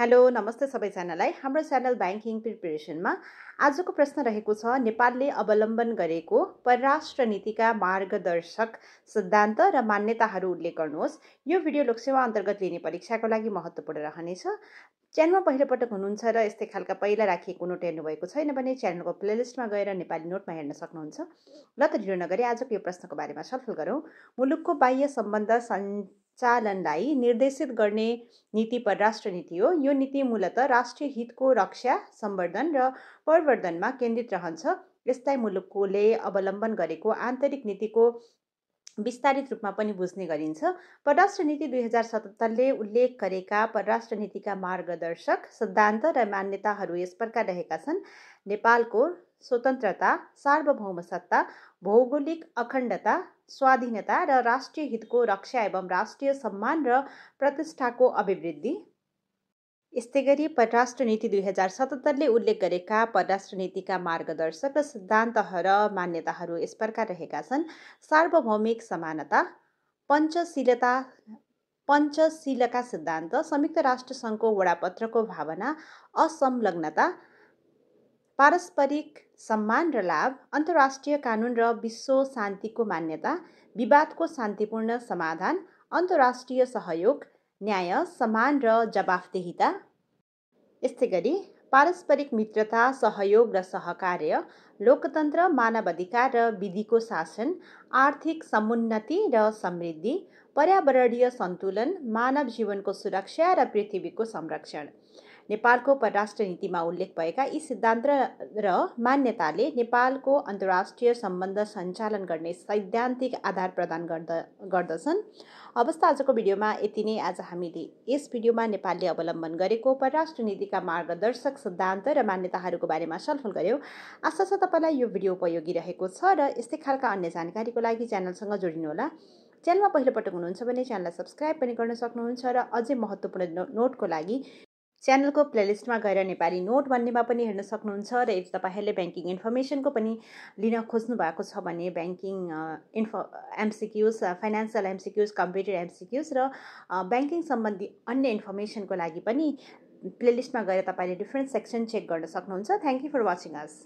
hello नमस्ते सबैजनालाई हाम्रो च्यानल ब्याङ्किङ प्रिपेरेसनमा आजको प्रश्न रहेको छ नेपालले अवलम्बन गरेको परराष्ट्र नीतिका मार्गदर्शक सिद्धान्त र मान्यताहरू उल्लेख गर्नुहोस् यो भिडियो लोकसेवा अन्तर्गत लिने परीक्षाको लागि महत्त्वपूर्ण रहनेछ च्यानलमा पहिलोपटक हुनुहुन्छ र यस्तै खालका पहिला राखिएको नोट हेर्नुभएको छैन भने च्यानलको प्लेलिस्टमा गएर नेपाली नोटमा हेर्न सक्नुहुन्छ ल त ढिलो नगरी आजको यो प्रश्नको बारेमा छलफल गरौँ मुलुकको बाह्य सम्बन्ध सन् चालनलाई निर्देशित गर्ने नीति परराष्ट्र नीति हो यो नीति मूलत राष्ट्रिय हितको रक्षा सम्वर्धन र प्रवर्धनमा केन्द्रित रहन्छ यस्तै मुलुकले अवलम्बन गरेको आन्तरिक नीतिको विस्तारित रूपमा पनि बुझ्ने गरिन्छ परराष्ट्र नीति दुई हजार सतहत्तरले उल्लेख गरेका परराष्ट्र नीतिका मार्गदर्शक सिद्धान्त र मान्यताहरू यस प्रकार रहेका छन् नेपालको स्वतन्त्रता सार्वभौम सत्ता भौगोलिक अखण्डता स्वाधीनता र राष्ट्रिय हितको रक्षा एवं राष्ट्रिय सम्मान र प्रतिष्ठाको अभिवृद्धि यस्तै गरी परराष्ट्र नीति दुई हजार सतहत्तरले उल्लेख गरेका परराष्ट्र नीतिका मार्गदर्शक र सिद्धान्तहरू र मान्यताहरू यस प्रकार रहेका छन् सार्वभौमिक समानता पञ्चशीलता पञ्चशीलका सिद्धान्त संयुक्त राष्ट्रसङ्घको वडापत्रको भावना असंलग्नता पारस्परिक सम्मान र लाभ अन्तर्राष्ट्रिय कानुन र विश्व शान्तिको मान्यता विवादको शान्तिपूर्ण समाधान अन्तर्राष्ट्रिय सहयोग न्याय समान र जवाफदेहिता यस्तै गरी पारस्परिक मित्रता सहयोग र सहकार्य लोकतन्त्र मानव अधिकार र विधिको शासन आर्थिक समुन्नति र समृद्धि पर्यावरणीय सन्तुलन मानव जीवनको सुरक्षा र पृथ्वीको संरक्षण नेपालको परराष्ट्र नीतिमा उल्लेख भएका यी सिद्धान्त र मान्यताले नेपालको अन्तर्राष्ट्रिय सम्बन्ध सञ्चालन गर्ने सैद्धान्तिक आधार प्रदान गर्द गर्दछन् अवस्था आजको भिडियोमा यति नै आज हामीले यस भिडियोमा नेपालले अवलम्बन गरेको परराष्ट्र नीतिका मार्गदर्शक सिद्धान्त र मान्यताहरूको बारेमा छलफल गऱ्यौँ आशा छ तपाईँलाई यो भिडियो उपयोगी रहेको छ र यस्तै खालका अन्य जानकारीको लागि च्यानलसँग जोडिनुहोला च्यानलमा पहिलोपटक हुनुहुन्छ भने च्यानललाई सब्सक्राइब पनि गर्न सक्नुहुन्छ र अझै महत्त्वपूर्ण नोटको लागि च्यानलको प्लेलिस्टमा गएर नेपाली नोट भन्नेमा पनि हेर्न सक्नुहुन्छ र यदि तपाईँहरूले ब्याङ्किङ इन्फर्मेसनको पनि लिन खोज्नु भएको छ भने ब्याङ्किङ इन्फ MCQs financial MCQs computer MCQs र ब्याङ्किङ सम्बन्धी अन्य इन्फर्मेसनको लागि पनि प्लेलिस्टमा गएर तपाईँले डिफ्रेन्ट सेक्सन चेक गर्न सक्नुहुन्छ thank you for watching us